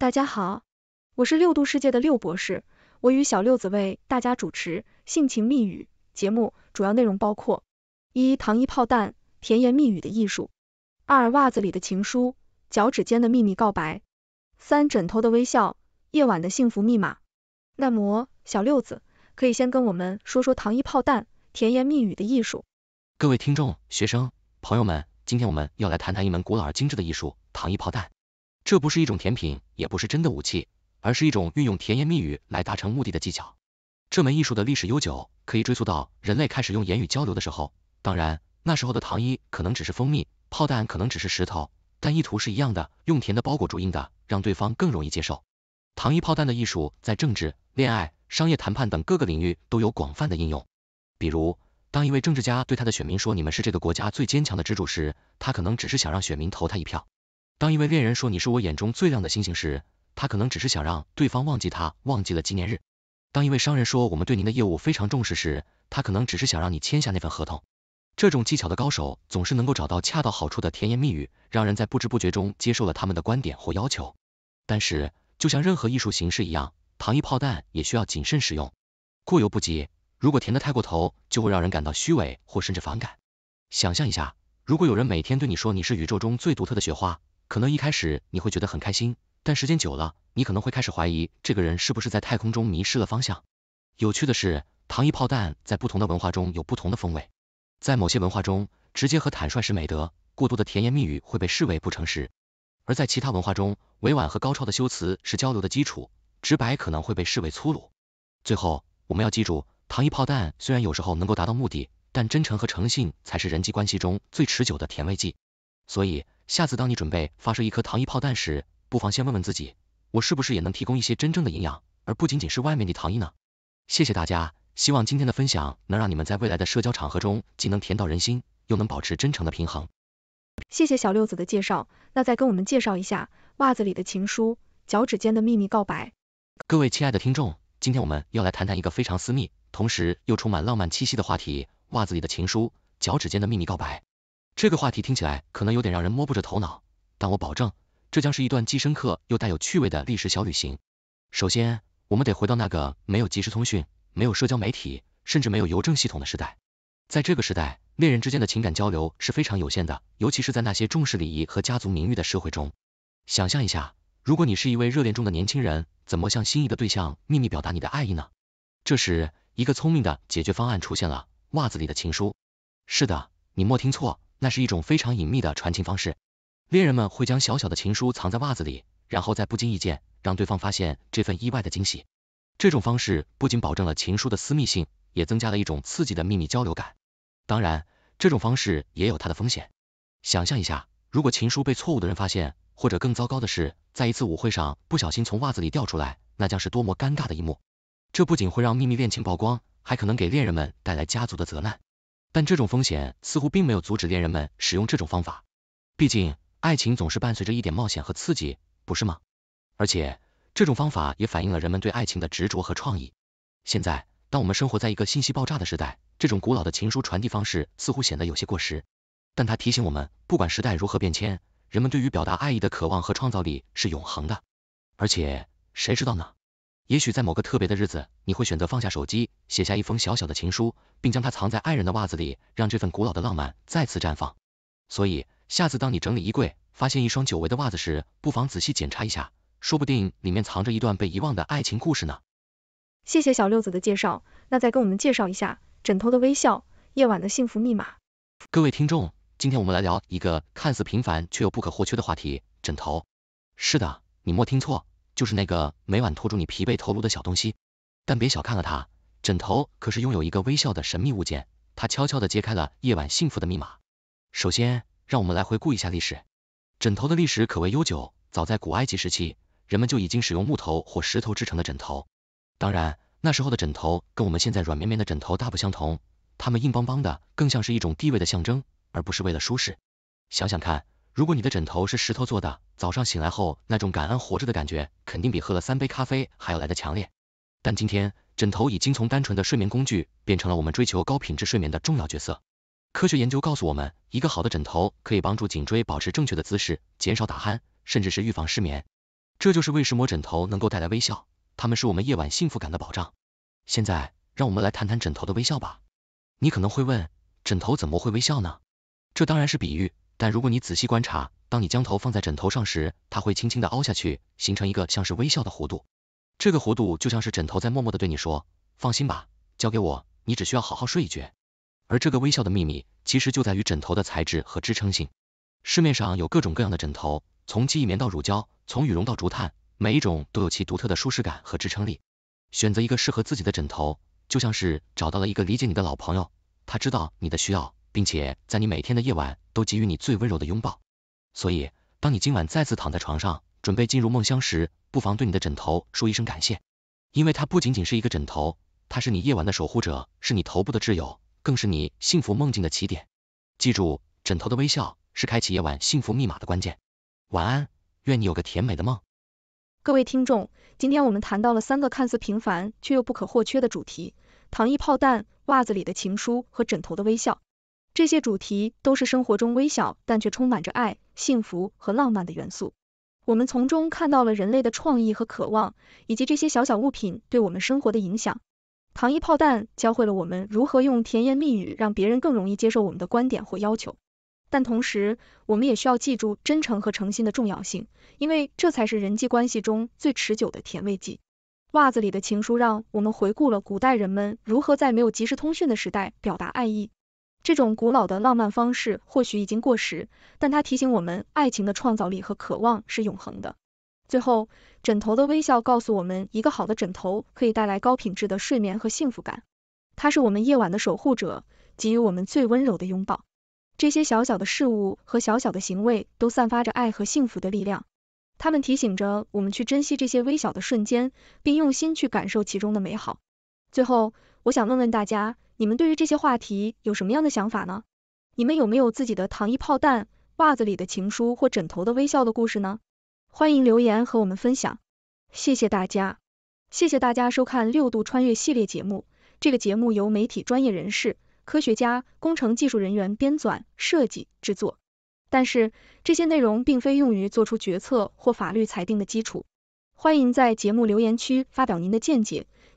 大家好，我是六度世界的六博士，我与小六子为大家主持《性情密语》节目，主要内容包括：一、糖衣炮弹，甜言蜜语的艺术；二、袜子里的情书，脚趾间的秘密告白；三、枕头的微笑，夜晚的幸福密码。那么，小六子，可以先跟我们说说糖衣炮弹，甜言蜜语的艺术。各位听众、学生、朋友们，今天我们要来谈谈一门古老而精致的艺术——糖衣炮弹。这不是一种甜品，也不是真的武器，而是一种运用甜言蜜语来达成目的的技巧。这门艺术的历史悠久，可以追溯到人类开始用言语交流的时候。当然，那时候的糖衣可能只是蜂蜜，炮弹可能只是石头，但意图是一样的，用甜的包裹住硬的，让对方更容易接受。糖衣炮弹的艺术在政治、恋爱、商业谈判等各个领域都有广泛的应用。比如，当一位政治家对他的选民说你们是这个国家最坚强的支柱时，他可能只是想让选民投他一票。当一位恋人说你是我眼中最亮的星星时，他可能只是想让对方忘记他忘记了纪念日。当一位商人说我们对您的业务非常重视时，他可能只是想让你签下那份合同。这种技巧的高手总是能够找到恰到好处的甜言蜜语，让人在不知不觉中接受了他们的观点或要求。但是，就像任何艺术形式一样，糖衣炮弹也需要谨慎使用，过犹不及。如果甜的太过头，就会让人感到虚伪或甚至反感。想象一下，如果有人每天对你说你是宇宙中最独特的雪花，可能一开始你会觉得很开心，但时间久了，你可能会开始怀疑这个人是不是在太空中迷失了方向。有趣的是，糖衣炮弹在不同的文化中有不同的风味。在某些文化中，直接和坦率是美德，过度的甜言蜜语会被视为不诚实；而在其他文化中，委婉和高超的修辞是交流的基础，直白可能会被视为粗鲁。最后，我们要记住，糖衣炮弹虽然有时候能够达到目的，但真诚和诚信才是人际关系中最持久的甜味剂。所以。下次当你准备发射一颗糖衣炮弹时，不妨先问问自己，我是不是也能提供一些真正的营养，而不仅仅是外面的糖衣呢？谢谢大家，希望今天的分享能让你们在未来的社交场合中，既能甜到人心，又能保持真诚的平衡。谢谢小六子的介绍，那再跟我们介绍一下袜子里的情书，脚趾间的秘密告白。各位亲爱的听众，今天我们要来谈谈一个非常私密，同时又充满浪漫气息的话题，袜子里的情书，脚趾间的秘密告白。这个话题听起来可能有点让人摸不着头脑，但我保证，这将是一段既深刻又带有趣味的历史小旅行。首先，我们得回到那个没有即时通讯、没有社交媒体，甚至没有邮政系统的时代。在这个时代，恋人之间的情感交流是非常有限的，尤其是在那些重视礼仪和家族名誉的社会中。想象一下，如果你是一位热恋中的年轻人，怎么向心仪的对象秘密表达你的爱意呢？这时，一个聪明的解决方案出现了：袜子里的情书。是的，你莫听错。那是一种非常隐秘的传情方式，恋人们会将小小的情书藏在袜子里，然后在不经意间让对方发现这份意外的惊喜。这种方式不仅保证了情书的私密性，也增加了一种刺激的秘密交流感。当然，这种方式也有它的风险。想象一下，如果情书被错误的人发现，或者更糟糕的是，在一次舞会上不小心从袜子里掉出来，那将是多么尴尬的一幕。这不仅会让秘密恋情曝光，还可能给恋人们带来家族的责难。但这种风险似乎并没有阻止恋人们使用这种方法，毕竟爱情总是伴随着一点冒险和刺激，不是吗？而且这种方法也反映了人们对爱情的执着和创意。现在，当我们生活在一个信息爆炸的时代，这种古老的情书传递方式似乎显得有些过时。但它提醒我们，不管时代如何变迁，人们对于表达爱意的渴望和创造力是永恒的。而且，谁知道呢？也许在某个特别的日子，你会选择放下手机，写下一封小小的情书，并将它藏在爱人的袜子里，让这份古老的浪漫再次绽放。所以，下次当你整理衣柜，发现一双久违的袜子时，不妨仔细检查一下，说不定里面藏着一段被遗忘的爱情故事呢。谢谢小六子的介绍，那再跟我们介绍一下枕头的微笑，夜晚的幸福密码。各位听众，今天我们来聊一个看似平凡却又不可或缺的话题——枕头。是的，你莫听错。就是那个每晚拖住你疲惫头颅的小东西，但别小看了它，枕头可是拥有一个微笑的神秘物件，它悄悄地揭开了夜晚幸福的密码。首先，让我们来回顾一下历史，枕头的历史可谓悠久，早在古埃及时期，人们就已经使用木头或石头制成的枕头，当然，那时候的枕头跟我们现在软绵绵的枕头大不相同，它们硬邦邦的，更像是一种地位的象征，而不是为了舒适。想想看。如果你的枕头是石头做的，早上醒来后那种感恩活着的感觉，肯定比喝了三杯咖啡还要来得强烈。但今天，枕头已经从单纯的睡眠工具，变成了我们追求高品质睡眠的重要角色。科学研究告诉我们，一个好的枕头可以帮助颈椎保持正确的姿势，减少打鼾，甚至是预防失眠。这就是为什么枕头能够带来微笑，它们是我们夜晚幸福感的保障。现在，让我们来谈谈枕头的微笑吧。你可能会问，枕头怎么会微笑呢？这当然是比喻。但如果你仔细观察，当你将头放在枕头上时，它会轻轻地凹下去，形成一个像是微笑的弧度。这个弧度就像是枕头在默默的对你说：“放心吧，交给我，你只需要好好睡一觉。”而这个微笑的秘密其实就在于枕头的材质和支撑性。市面上有各种各样的枕头，从记忆棉到乳胶，从羽绒到竹炭，每一种都有其独特的舒适感和支撑力。选择一个适合自己的枕头，就像是找到了一个理解你的老朋友，他知道你的需要，并且在你每天的夜晚。都给予你最温柔的拥抱，所以当你今晚再次躺在床上准备进入梦乡时，不妨对你的枕头说一声感谢，因为它不仅仅是一个枕头，它是你夜晚的守护者，是你头部的挚友，更是你幸福梦境的起点。记住，枕头的微笑是开启夜晚幸福密码的关键。晚安，愿你有个甜美的梦。各位听众，今天我们谈到了三个看似平凡却又不可或缺的主题：糖衣炮弹、袜子里的情书和枕头的微笑。这些主题都是生活中微小但却充满着爱、幸福和浪漫的元素。我们从中看到了人类的创意和渴望，以及这些小小物品对我们生活的影响。糖衣炮弹教会了我们如何用甜言蜜语让别人更容易接受我们的观点或要求，但同时，我们也需要记住真诚和诚信的重要性，因为这才是人际关系中最持久的甜味剂。袜子里的情书让我们回顾了古代人们如何在没有即时通讯的时代表达爱意。这种古老的浪漫方式或许已经过时，但它提醒我们，爱情的创造力和渴望是永恒的。最后，枕头的微笑告诉我们，一个好的枕头可以带来高品质的睡眠和幸福感。它是我们夜晚的守护者，给予我们最温柔的拥抱。这些小小的事物和小小的行为都散发着爱和幸福的力量。它们提醒着我们去珍惜这些微小的瞬间，并用心去感受其中的美好。最后，我想问问大家，你们对于这些话题有什么样的想法呢？你们有没有自己的糖衣炮弹、袜子里的情书或枕头的微笑的故事呢？欢迎留言和我们分享。谢谢大家，谢谢大家收看六度穿越系列节目。这个节目由媒体专业人士、科学家、工程技术人员编纂、设计、制作，但是这些内容并非用于做出决策或法律裁定的基础。欢迎在节目留言区发表您的见解。